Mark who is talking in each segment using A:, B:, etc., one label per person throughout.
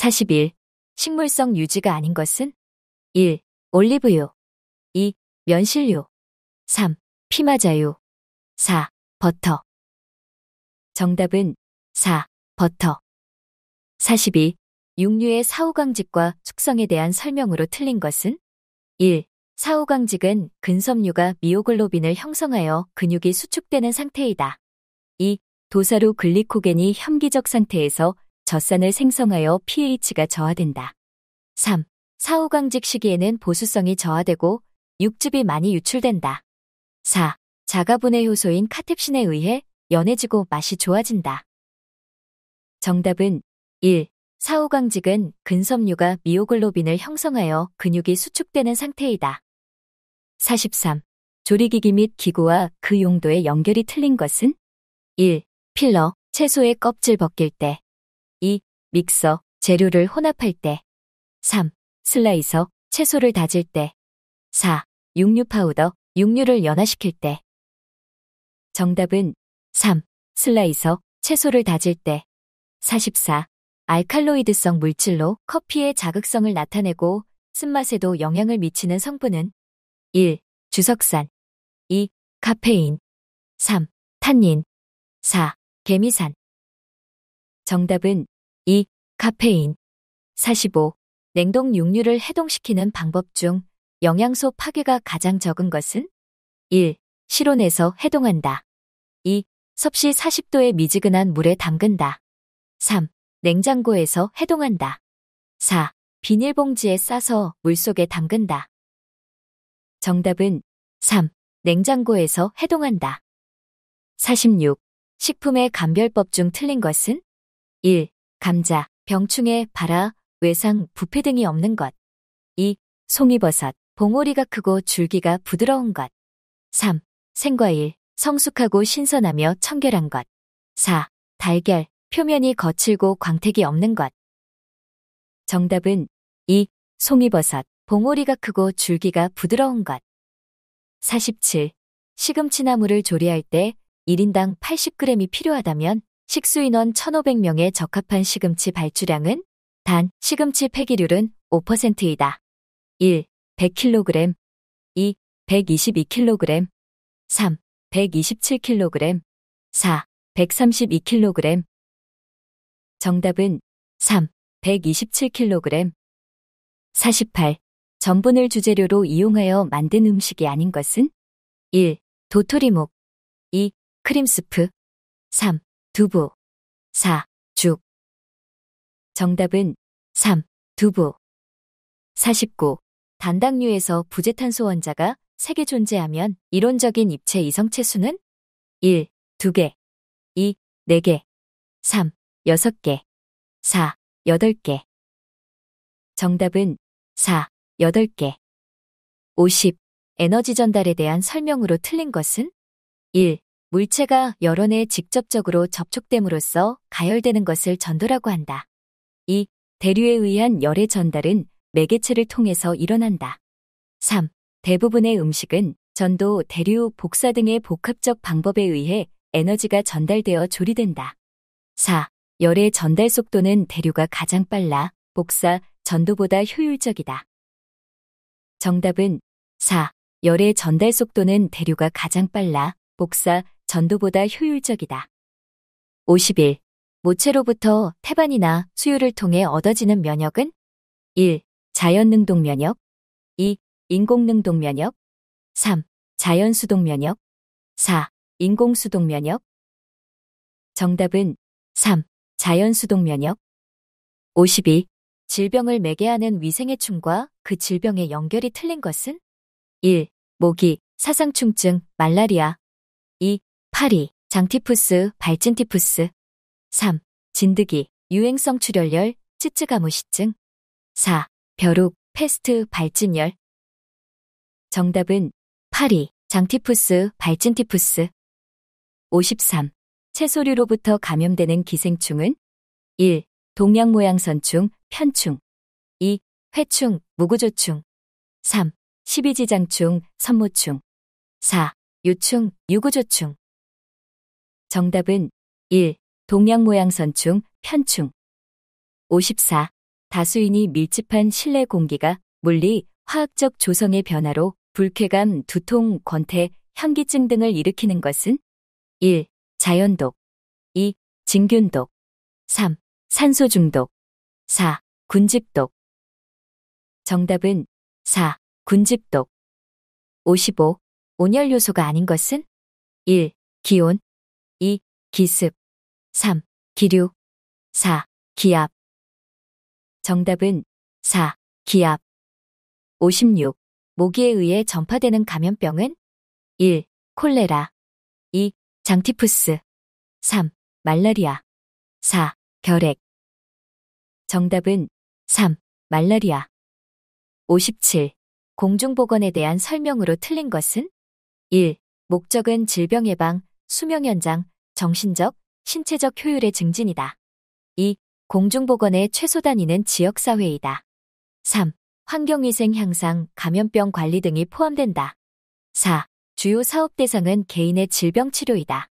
A: 41. 식물성 유지가 아닌 것은 1. 올리브유 2. 면실유 3. 피마자유 4. 버터 정답은 4. 버터 42. 육류의 사후강직과 축성에 대한 설명으로 틀린 것은 1. 사후강직은 근섬유가 미오글로빈을 형성하여 근육이 수축되는 상태이다. 2. 도사로 글리코겐이 혐기적 상태에서 젖산을 생성하여 pH가 저하된다. 3. 사후광직 시기에는 보수성이 저하되고 육즙이 많이 유출된다. 4. 자가분해 효소인 카텝신에 의해 연해지고 맛이 좋아진다. 정답은 1. 사후광직은 근섬유가 미오글로빈을 형성하여 근육이 수축되는 상태이다. 43. 조리기기 및 기구와 그 용도의 연결이 틀린 것은? 1. 필러, 채소의 껍질 벗길 때. 믹서, 재료를 혼합할 때. 3. 슬라이서, 채소를 다질 때. 4. 육류 파우더, 육류를 연화시킬 때. 정답은 3. 슬라이서, 채소를 다질 때. 44. 알칼로이드성 물질로 커피의 자극성을 나타내고 쓴맛에도 영향을 미치는 성분은 1. 주석산 2. 카페인 3. 탄닌 4. 개미산 정답은 2. 카페인 45. 냉동 육류를 해동시키는 방법 중 영양소 파괴가 가장 적은 것은? 1. 실온에서 해동한다. 2. 섭씨 40도의 미지근한 물에 담근다. 3. 냉장고에서 해동한다. 4. 비닐봉지에 싸서 물속에 담근다. 정답은 3. 냉장고에서 해동한다. 46. 식품의 감별법 중 틀린 것은? 1. 감자, 병충해, 발아, 외상, 부패 등이 없는 것. 2. 송이버섯, 봉오리가 크고 줄기가 부드러운 것. 3. 생과일, 성숙하고 신선하며 청결한 것. 4. 달걀, 표면이 거칠고 광택이 없는 것. 정답은 2. 송이버섯, 봉오리가 크고 줄기가 부드러운 것. 47. 시금치나물을 조리할 때 1인당 80g이 필요하다면 식수인원 1,500명에 적합한 시금치 발주량은 단 시금치 폐기률은 5%이다. 1. 100kg 2. 122kg 3. 127kg 4. 132kg 정답은 3. 127kg 48. 전분을 주재료로 이용하여 만든 음식이 아닌 것은 1. 도토리묵 2. 크림스프 3. 두부 4. 죽 정답은 3. 두부 49. 단당류에서 부재탄소 원자가 3개 존재하면 이론적인 입체 이성체 수는 1. 2개 2. 4개 3. 6개 4. 8개 정답은 4. 8개 50. 에너지 전달에 대한 설명으로 틀린 것은 1. 물체가 열원에 직접적으로 접촉됨으로써 가열되는 것을 전도라고 한다. 2. 대류에 의한 열의 전달은 매개체를 통해서 일어난다. 3. 대부분의 음식은 전도, 대류, 복사 등의 복합적 방법에 의해 에너지가 전달되어 조리된다. 4. 열의 전달 속도는 대류가 가장 빨라 복사, 전도보다 효율적이다. 정답은 4. 열의 전달 속도는 대류가 가장 빨라 복사, 전도보다 효율적이다. 51. 모체로부터 태반이나 수유를 통해 얻어지는 면역은 1. 자연능동 면역 2. 인공능동 면역 3. 자연수동 면역 4. 인공수동 면역 정답은 3. 자연수동 면역 52. 질병을 매개하는 위생해충과 그 질병의 연결이 틀린 것은 1. 모기, 사상충증, 말라리아, 파리, 장티푸스, 발진티푸스. 3. 진드기, 유행성 출혈열, 치츠가무시증. 4. 벼룩, 패스트, 발진열. 정답은 파리, 장티푸스, 발진티푸스. 53. 채소류로부터 감염되는 기생충은 1. 동양모양선충, 편충. 2. 회충, 무구조충. 3. 십이지장충, 선모충. 4. 유충, 유구조충. 정답은 1. 동양 모양 선충, 편충. 54. 다수인이 밀집한 실내 공기가 물리, 화학적 조성의 변화로 불쾌감, 두통, 권태, 현기증 등을 일으키는 것은 1. 자연독 2. 진균독 3. 산소 중독 4. 군집독 정답은 4. 군집독 55. 온열 요소가 아닌 것은 1. 기온, 2. 기습 3. 기류 4. 기압 정답은 4. 기압 56. 모기에 의해 전파되는 감염병은 1. 콜레라 2. 장티푸스 3. 말라리아 4. 결핵 정답은 3. 말라리아 57. 공중보건에 대한 설명으로 틀린 것은 1. 목적은 질병 예방, 수명 연장, 정신적, 신체적 효율의 증진이다. 2. 공중보건의 최소 단위는 지역사회이다. 3. 환경위생 향상, 감염병 관리 등이 포함된다. 4. 주요 사업 대상은 개인의 질병 치료이다.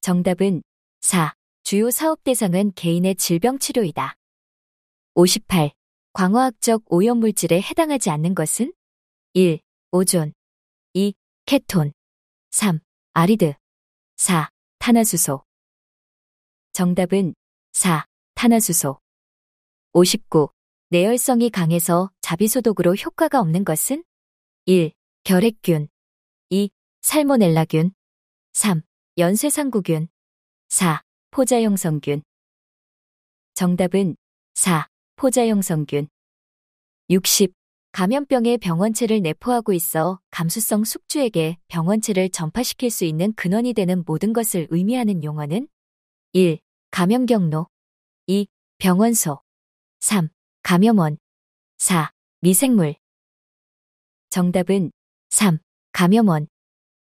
A: 정답은 4. 주요 사업 대상은 개인의 질병 치료이다. 58. 광화학적 오염물질에 해당하지 않는 것은? 1. 오존 2. 케톤 3. 아리드. 4. 탄화수소. 정답은 4. 탄화수소. 59. 내열성이 강해서 자비소독으로 효과가 없는 것은? 1. 결핵균. 2. 살모넬라균. 3. 연쇄상구균. 4. 포자형성균. 정답은 4. 포자형성균. 60. 감염병의 병원체를 내포하고 있어 감수성 숙주에게 병원체를 전파시킬 수 있는 근원이 되는 모든 것을 의미하는 용어는 1. 감염 경로 2. 병원소 3. 감염원 4. 미생물 정답은 3. 감염원